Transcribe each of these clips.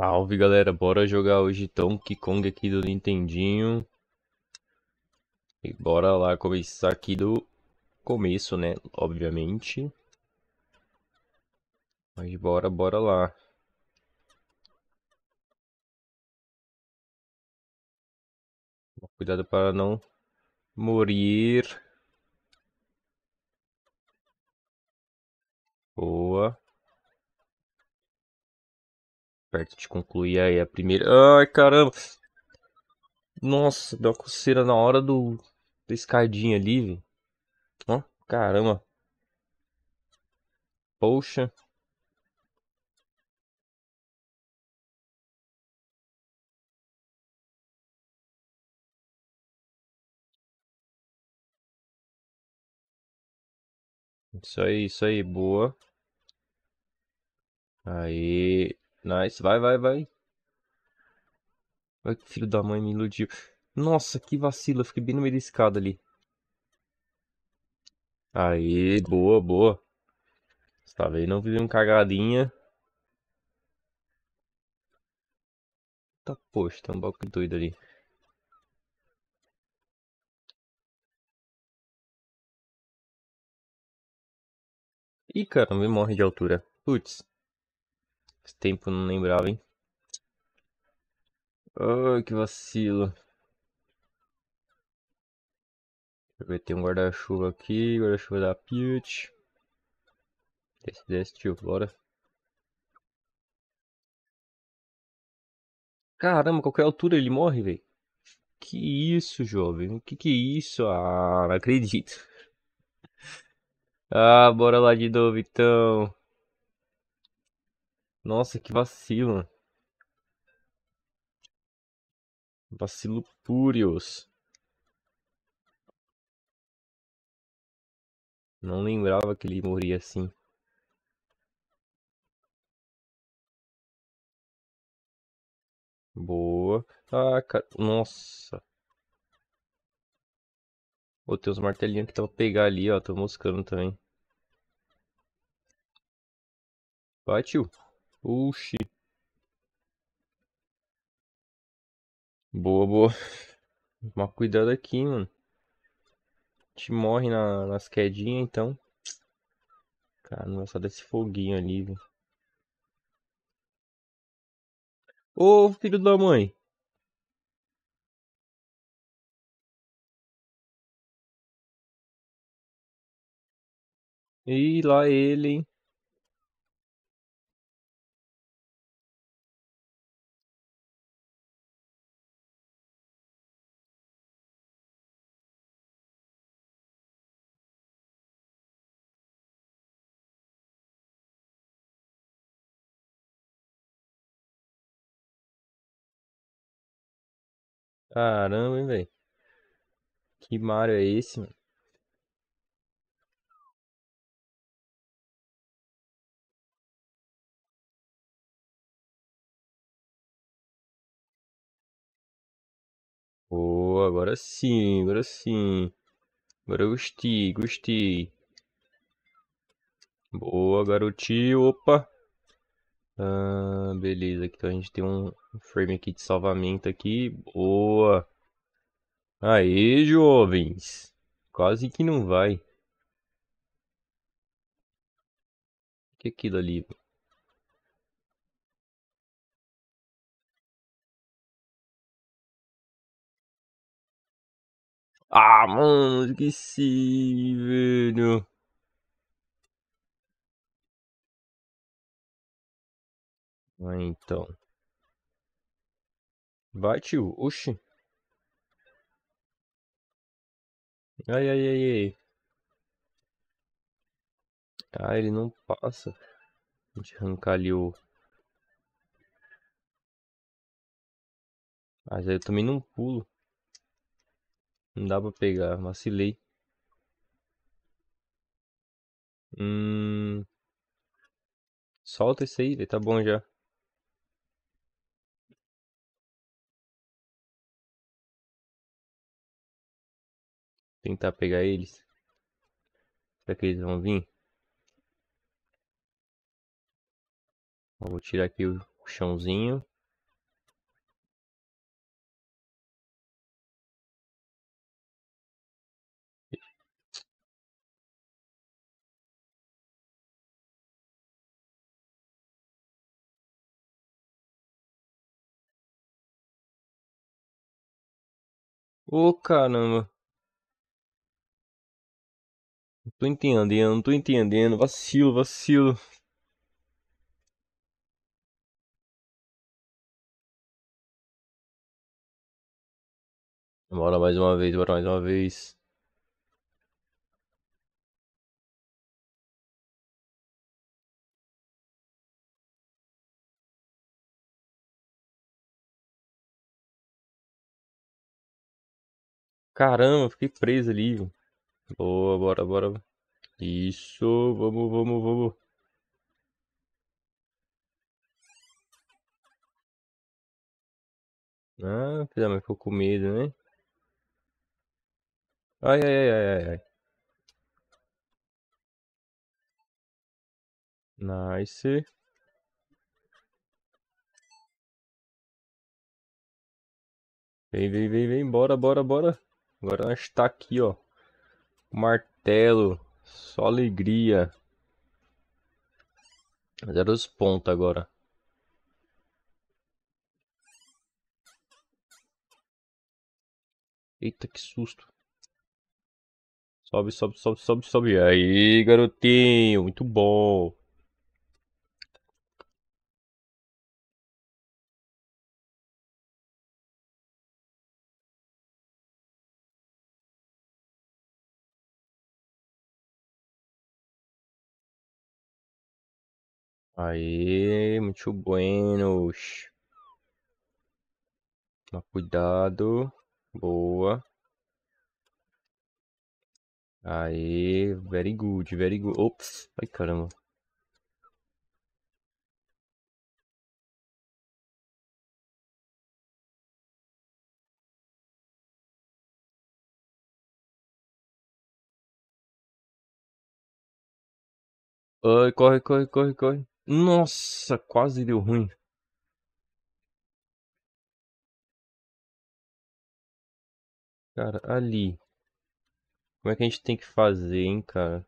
Salve galera, bora jogar hoje Donkey então, Kong aqui do Nintendinho E bora lá começar aqui do começo, né, obviamente Mas bora, bora lá Cuidado para não morrer. Boa perto de concluir aí a primeira. Ai, caramba! Nossa, deu uma coceira na hora do da escadinha ali, velho. Ó, caramba. Poxa. Isso aí, isso aí, boa. Aí, Nice, vai, vai, vai. Vai que filho da mãe me iludiu. Nossa, que vacila, fiquei bem no meio da escada ali. Aí, boa, boa. Tá vendo? Não fiz um cagadinha. Tá poxa, tem um bagulho doido ali. Ih, caramba, ele morre de altura. Putz. Esse tempo não lembrava, hein? Ai, oh, que vacilo. Deixa eu ver, tem um guarda-chuva aqui, guarda-chuva da Peach. Desce, desce, tio, bora. Caramba, qualquer é altura ele morre, velho. Que isso, jovem? Que que é isso? Ah, não acredito. Ah, bora lá de novo então. Nossa, que vacilo. Vacilo Purios. Não lembrava que ele morria assim. Boa. Ah, cara. Nossa. Ô, oh, tem uns martelinhos que tava pegar ali, ó. Tô moscando também. Vai, tio. Oxi. Boa, boa. Tomar cuidado aqui, mano. Te morre na, nas quedinhas, então. Cara, não vai é desse foguinho ali, velho. Ô, filho da mãe. E lá ele, hein? Caramba, hein, velho. Que Mario é esse, mano? agora sim, agora sim. Agora eu gostei, gostei. Boa, garotinho. Opa. Ah, beleza, aqui então a gente tem um, Frame aqui de salvamento aqui. Boa. Aí, jovens. Quase que não vai. O que é aquilo ali? Ah, mano, esqueci, velho. Ah, então. Vai, tio. Oxi. Ai, ai, ai, ai. Ah, ele não passa. A gente arrancar ali o... Mas aí eu também não pulo. Não dá pra pegar, vacilei. Hum... Solta esse aí, ele tá bom já. Tentar pegar eles. Será que eles vão vir? vou tirar aqui o chãozinho. Ô oh, caramba. Não tô entendendo, não tô entendendo. Vacilo, vacilo. Bora mais uma vez, bora mais uma vez. Caramba, fiquei preso ali, viu? Boa, bora, bora. Isso, vamos, vamos, vamos. Ah, finalmente ficou com medo, né? Ai, ai, ai, ai, ai. Nice. Vem, vem, vem, vem. Bora, bora, bora. Agora nós tá aqui, ó. Martelo. Só alegria. Zero os pontos agora. Eita, que susto. Sobe, sobe, sobe, sobe, sobe. Aí, garotinho. Muito bom. Aí, muito buenos. Mas cuidado. Boa. Aí, very good, very good. Ops, ai caramba. Oi, corre, corre, corre, corre. Nossa, quase deu ruim. Cara, ali. Como é que a gente tem que fazer, hein, cara?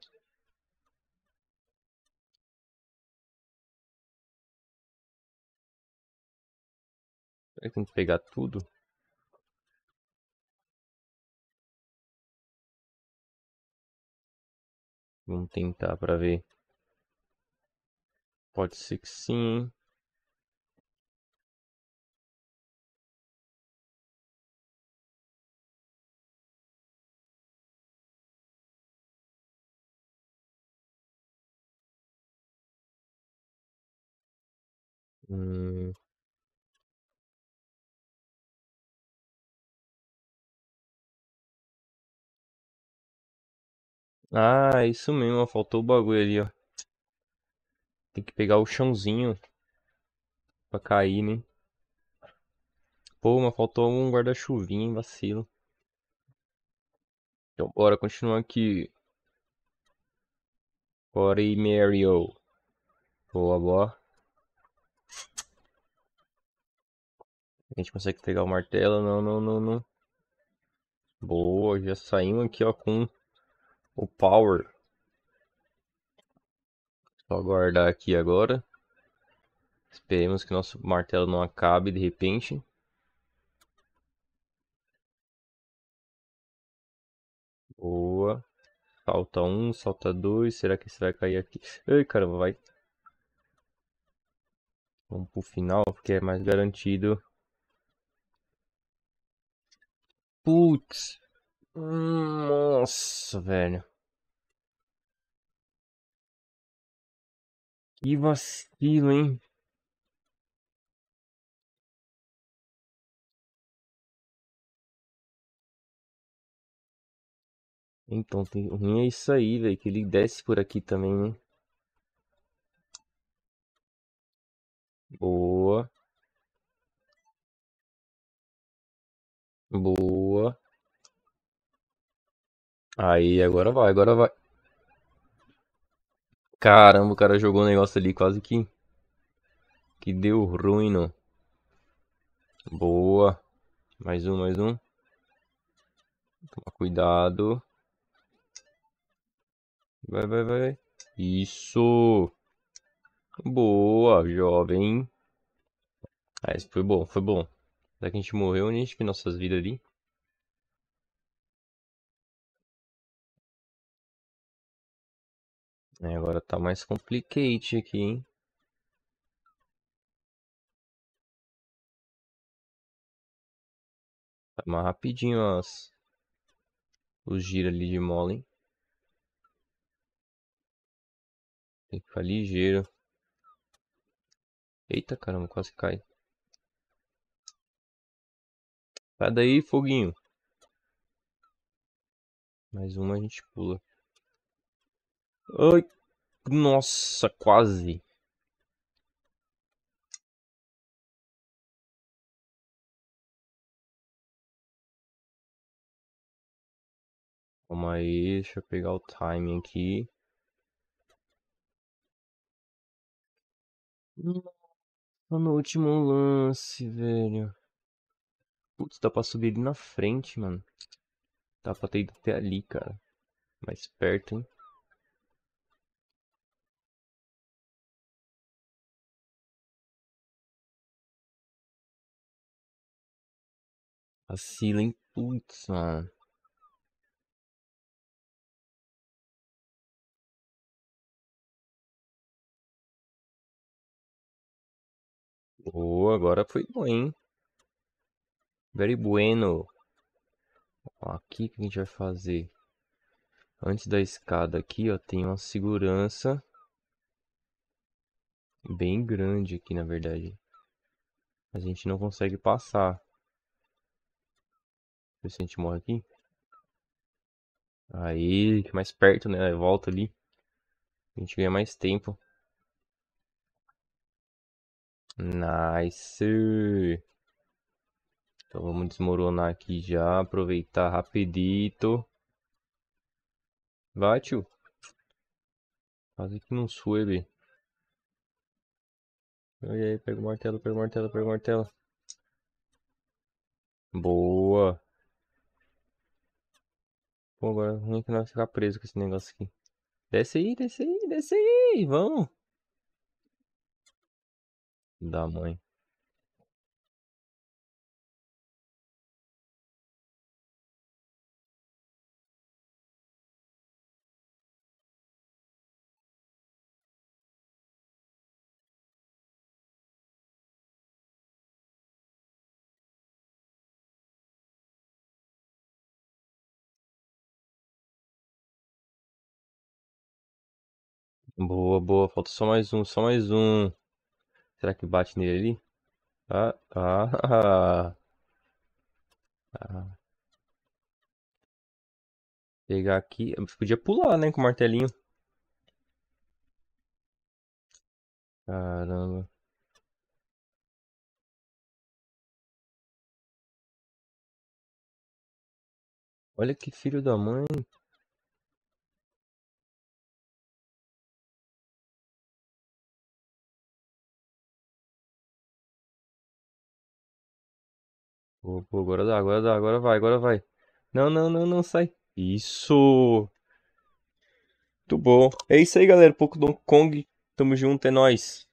Será que tem que pegar tudo? Vamos tentar pra ver. Pode ser que sim. Hum. Ah, isso mesmo, faltou o bagulho ali, ó. Tem que pegar o chãozinho pra cair, né? Pô, mas faltou um guarda-chuvinho, vacilo. Então bora continuar aqui. Bora aí, Mario. Boa, boa. A gente consegue pegar o martelo? Não, não, não, não. Boa, já saímos aqui, ó, com o power. Só aguardar aqui agora. Esperemos que nosso martelo não acabe de repente. Boa. Falta um, falta dois. Será que esse vai cair aqui? Ai, caramba, vai. Vamos pro final, porque é mais garantido. Putz. Hum, nossa, velho. Que vacilo, hein? Então, tem... ruim é isso aí, velho. Que ele desce por aqui também, né? Boa. Boa. Aí, agora vai, agora vai. Caramba, o cara jogou um negócio ali, quase que... Que deu ruim, não. Boa. Mais um, mais um. Toma cuidado. Vai, vai, vai. Isso. Boa, jovem. Ah, isso foi bom, foi bom. Será que a gente morreu né? a gente que nossas vidas ali? É, agora tá mais complicate aqui, hein? Tá mais rapidinho as... os gira ali de mole, hein? Tem que ficar ligeiro. Eita caramba, quase cai. Sai tá daí, foguinho. Mais uma a gente pula. Oi, nossa, quase. Calma aí, deixa eu pegar o timing aqui. Nossa, meu último lance, velho. Putz, dá pra subir ali na frente, mano. Dá pra ter ido até ali, cara. Mais perto, hein. Vacila, assim, hein? Putz, mano. Boa, agora foi bom, hein? Very bueno. aqui que a gente vai fazer? Antes da escada aqui, ó, tem uma segurança bem grande aqui, na verdade. A gente não consegue passar. Ver se a gente morre aqui. Aí, mais perto, né? volta ali. A gente ganha mais tempo. Nice. Então vamos desmoronar aqui já. Aproveitar rapidito. Vai, tio. Faz que não suebe. Olha aí, pega o martelo, pega o martelo, pega o martelo. Boa. Pô, agora ruim que nós ficar preso com esse negócio aqui. Desce aí, desce aí, desce aí, vamos. Da mãe. Boa, boa. Falta só mais um, só mais um. Será que bate nele ali? Ah, ah, ah. ah. Pegar aqui. Eu podia pular, né? Com o martelinho. Caramba. Olha que filho da mãe. Pô, pô, agora dá, agora dá, agora vai, agora vai. Não, não, não, não, sai. Isso! Muito bom. É isso aí, galera. Pouco Donkey Kong. Tamo junto, é nóis.